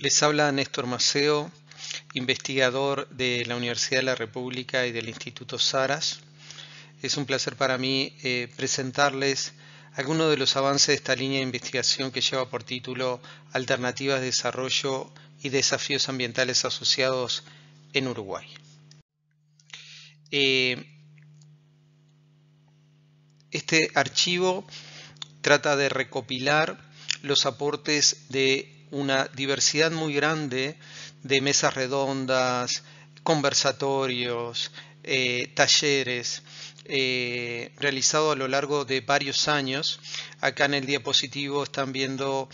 Les habla Néstor Maceo, investigador de la Universidad de la República y del Instituto SARAS. Es un placer para mí eh, presentarles algunos de los avances de esta línea de investigación que lleva por título Alternativas de Desarrollo y Desafíos Ambientales Asociados en Uruguay. Eh, este archivo trata de recopilar los aportes de una diversidad muy grande de mesas redondas, conversatorios, eh, talleres eh, realizados a lo largo de varios años. Acá en el diapositivo están viendo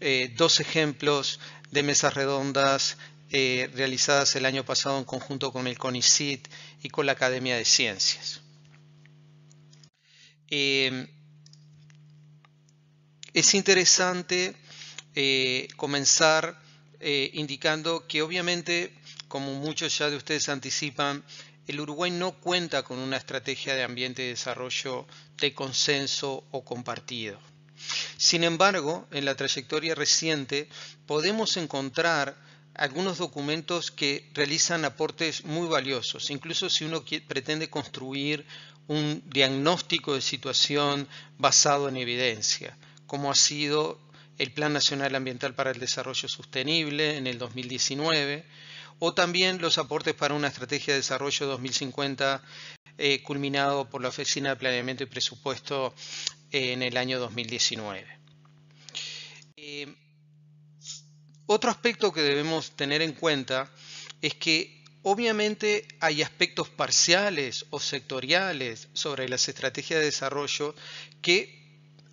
eh, dos ejemplos de mesas redondas realizadas el año pasado en conjunto con el CONICIT y con la Academia de Ciencias. es interesante eh, comenzar eh, indicando que obviamente, como muchos ya de ustedes anticipan, el Uruguay no cuenta con una estrategia de ambiente de desarrollo de consenso o compartido. Sin embargo, en la trayectoria reciente podemos encontrar algunos documentos que realizan aportes muy valiosos, incluso si uno pretende construir un diagnóstico de situación basado en evidencia, como ha sido el Plan Nacional Ambiental para el Desarrollo Sostenible en el 2019, o también los aportes para una estrategia de desarrollo 2050 eh, culminado por la Oficina de Planeamiento y Presupuesto eh, en el año 2019. Eh, otro aspecto que debemos tener en cuenta es que obviamente hay aspectos parciales o sectoriales sobre las estrategias de desarrollo que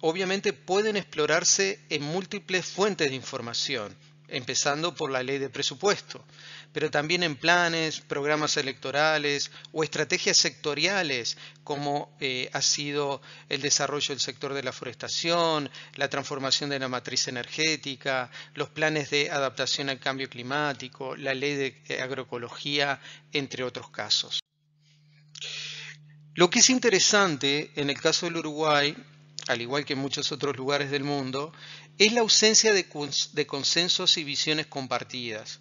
obviamente pueden explorarse en múltiples fuentes de información, empezando por la ley de presupuesto, pero también en planes, programas electorales o estrategias sectoriales, como eh, ha sido el desarrollo del sector de la forestación, la transformación de la matriz energética, los planes de adaptación al cambio climático, la ley de eh, agroecología, entre otros casos. Lo que es interesante en el caso del Uruguay al igual que en muchos otros lugares del mundo, es la ausencia de, consensos y visiones compartidas.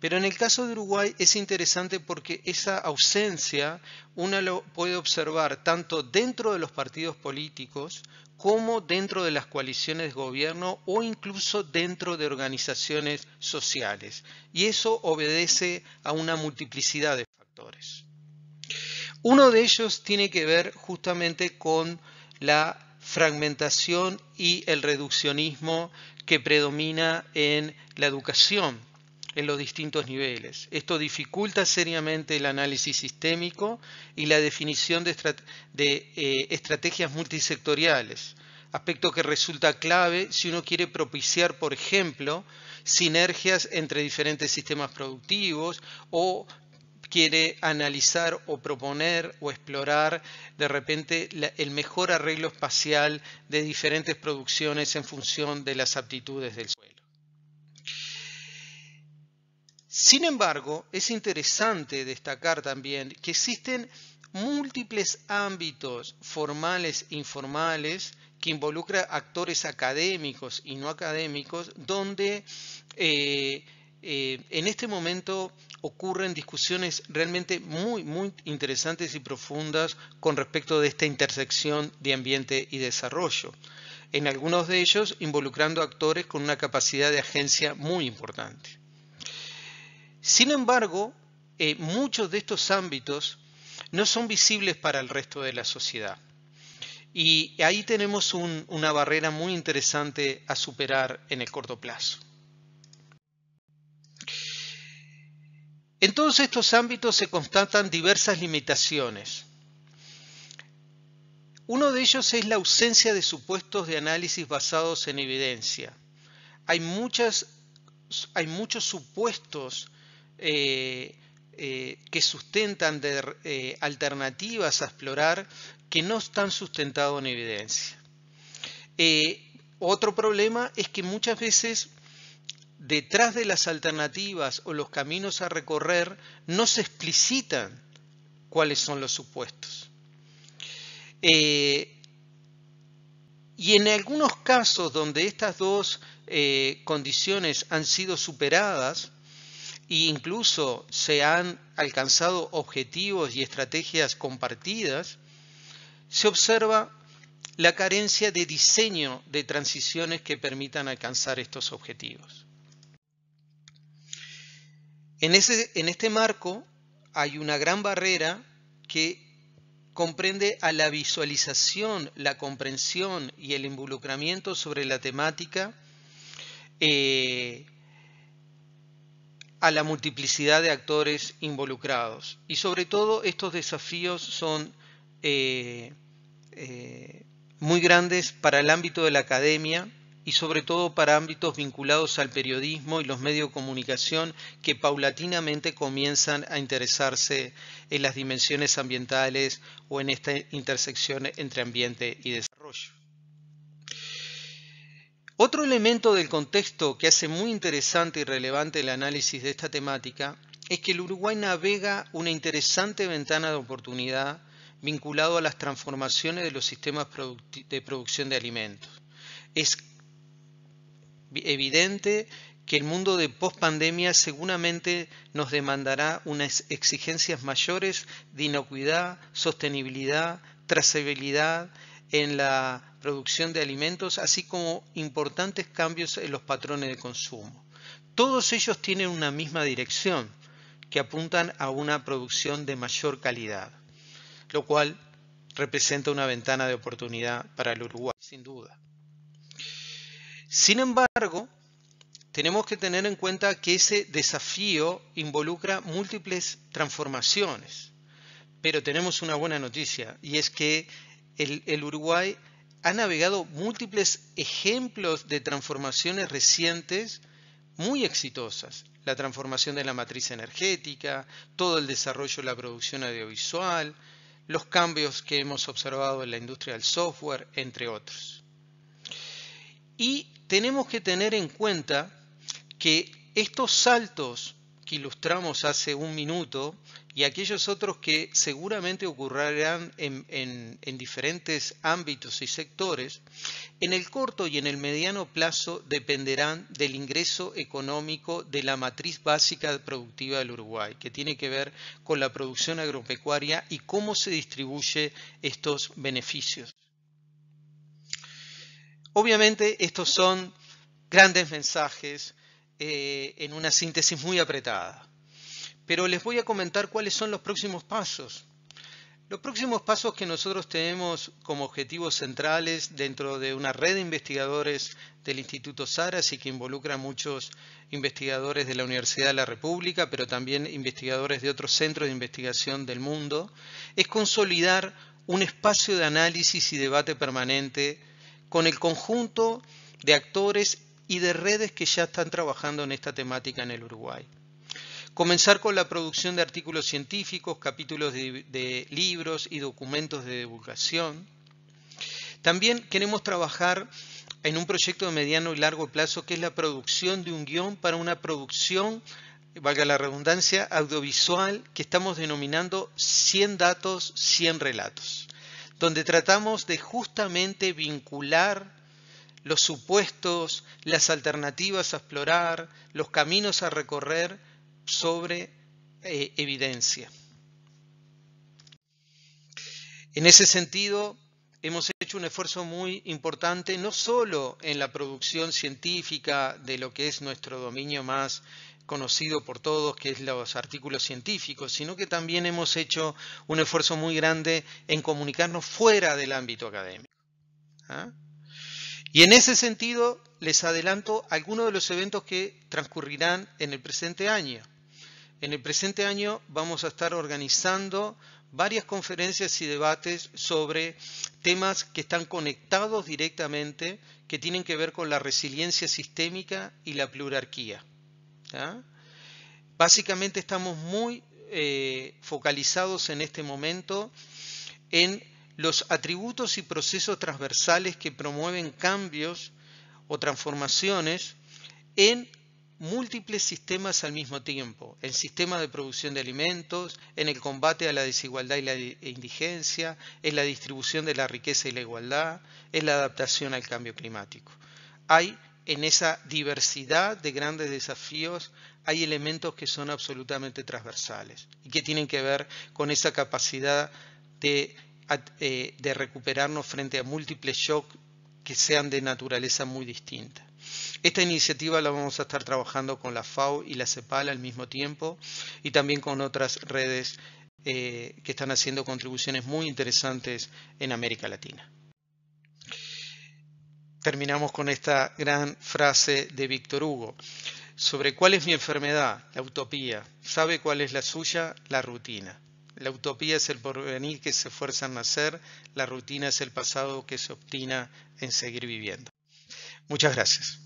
Pero en el caso de Uruguay es interesante porque esa ausencia uno lo puede observar tanto dentro de los partidos políticos como dentro de las coaliciones de gobierno o incluso dentro de organizaciones sociales. Y eso obedece a una multiplicidad de factores. Uno de ellos tiene que ver justamente con la fragmentación y el reduccionismo que predomina en la educación en los distintos niveles. Esto dificulta seriamente el análisis sistémico y la definición de, eh, estrategias multisectoriales, aspecto que resulta clave si uno quiere propiciar, por ejemplo, sinergias entre diferentes sistemas productivos o quiere analizar o proponer o explorar de repente el mejor arreglo espacial de diferentes producciones en función de las aptitudes del suelo. Sin embargo, es interesante destacar también que existen múltiples ámbitos formales e informales que involucran actores académicos y no académicos, donde eh, eh, en este momento ocurren discusiones realmente muy, muy interesantes y profundas con respecto de esta intersección de ambiente y desarrollo, en algunos de ellos involucrando actores con una capacidad de agencia muy importante. Sin embargo, eh, muchos de estos ámbitos no son visibles para el resto de la sociedad. Y ahí tenemos una barrera muy interesante a superar en el corto plazo. En todos estos ámbitos se constatan diversas limitaciones. Uno de ellos es la ausencia de supuestos de análisis basados en evidencia. Hay, muchos supuestos eh, eh, que sustentan eh, alternativas a explorar que no están sustentados en evidencia. otro problema es que muchas veces detrás de las alternativas o los caminos a recorrer no se explicitan cuáles son los supuestos. Eh, y en algunos casos donde estas dos eh, condiciones han sido superadas e incluso se han alcanzado objetivos y estrategias compartidas, se observa la carencia de diseño de transiciones que permitan alcanzar estos objetivos. En, este marco hay una gran barrera que comprende a la visualización, la comprensión y el involucramiento sobre la temática, eh, a la multiplicidad de actores involucrados. Y sobre todo estos desafíos son eh, eh, muy grandes para el ámbito de la academia, y sobre todo para ámbitos vinculados al periodismo y los medios de comunicación que paulatinamente comienzan a interesarse en las dimensiones ambientales o en esta intersección entre ambiente y desarrollo. Otro elemento del contexto que hace muy interesante y relevante el análisis de esta temática es que el Uruguay navega una interesante ventana de oportunidad vinculado a las transformaciones de los sistemas de producción de alimentos. Es evidente que el mundo de pospandemia seguramente nos demandará unas exigencias mayores de inocuidad, sostenibilidad, trazabilidad en la producción de alimentos, así como importantes cambios en los patrones de consumo. Todos ellos tienen una misma dirección, que apuntan a una producción de mayor calidad, lo cual representa una ventana de oportunidad para el Uruguay, sin duda. Sin embargo, tenemos que tener en cuenta que ese desafío involucra múltiples transformaciones. Pero tenemos una buena noticia y es que el, Uruguay ha navegado múltiples ejemplos de transformaciones recientes muy exitosas. La transformación de la matriz energética, todo el desarrollo de la producción audiovisual, los cambios que hemos observado en la industria del software, entre otros. Y tenemos que tener en cuenta que estos saltos que ilustramos hace un minuto y aquellos otros que seguramente ocurrirán en, diferentes ámbitos y sectores, en el corto y en el mediano plazo dependerán del ingreso económico de la matriz básica productiva del Uruguay, que tiene que ver con la producción agropecuaria y cómo se distribuye estos beneficios. Obviamente estos son grandes mensajes eh, en una síntesis muy apretada, pero les voy a comentar cuáles son los próximos pasos. Los próximos pasos que nosotros tenemos como objetivos centrales dentro de una red de investigadores del Instituto Saras y que involucra a muchos investigadores de la Universidad de la República, pero también investigadores de otros centros de investigación del mundo, es consolidar un espacio de análisis y debate permanente con el conjunto de actores y de redes que ya están trabajando en esta temática en el Uruguay. Comenzar con la producción de artículos científicos, capítulos de, libros y documentos de divulgación. También queremos trabajar en un proyecto de mediano y largo plazo que es la producción de un guión para una producción, valga la redundancia, audiovisual que estamos denominando 100 datos, 100 relatos donde tratamos de justamente vincular los supuestos, las alternativas a explorar, los caminos a recorrer sobre eh, evidencia. En ese sentido, hemos hecho un esfuerzo muy importante, no solo en la producción científica de lo que es nuestro dominio más conocido por todos, que es los artículos científicos, sino que también hemos hecho un esfuerzo muy grande en comunicarnos fuera del ámbito académico. ¿ah? Y en ese sentido, les adelanto algunos de los eventos que transcurrirán en el presente año. En el presente año vamos a estar organizando varias conferencias y debates sobre temas que están conectados directamente, que tienen que ver con la resiliencia sistémica y la plurarquía. ¿ah? Básicamente estamos muy eh, focalizados en este momento en los atributos y procesos transversales que promueven cambios o transformaciones en múltiples sistemas al mismo tiempo, en sistema de producción de alimentos, en el combate a la desigualdad y la indigencia, en la distribución de la riqueza y la igualdad, en la adaptación al cambio climático. Hay en esa diversidad de grandes desafíos hay elementos que son absolutamente transversales y que tienen que ver con esa capacidad de, eh, recuperarnos frente a múltiples shocks que sean de naturaleza muy distinta. Esta iniciativa la vamos a estar trabajando con la FAO y la CEPAL al mismo tiempo y también con otras redes eh, que están haciendo contribuciones muy interesantes en América Latina terminamos con esta gran frase de Víctor Hugo. Sobre cuál es mi enfermedad, la utopía. ¿Sabe cuál es la suya? La rutina. La utopía es el porvenir que se esfuerza en nacer, la rutina es el pasado que se obtina en seguir viviendo. Muchas gracias.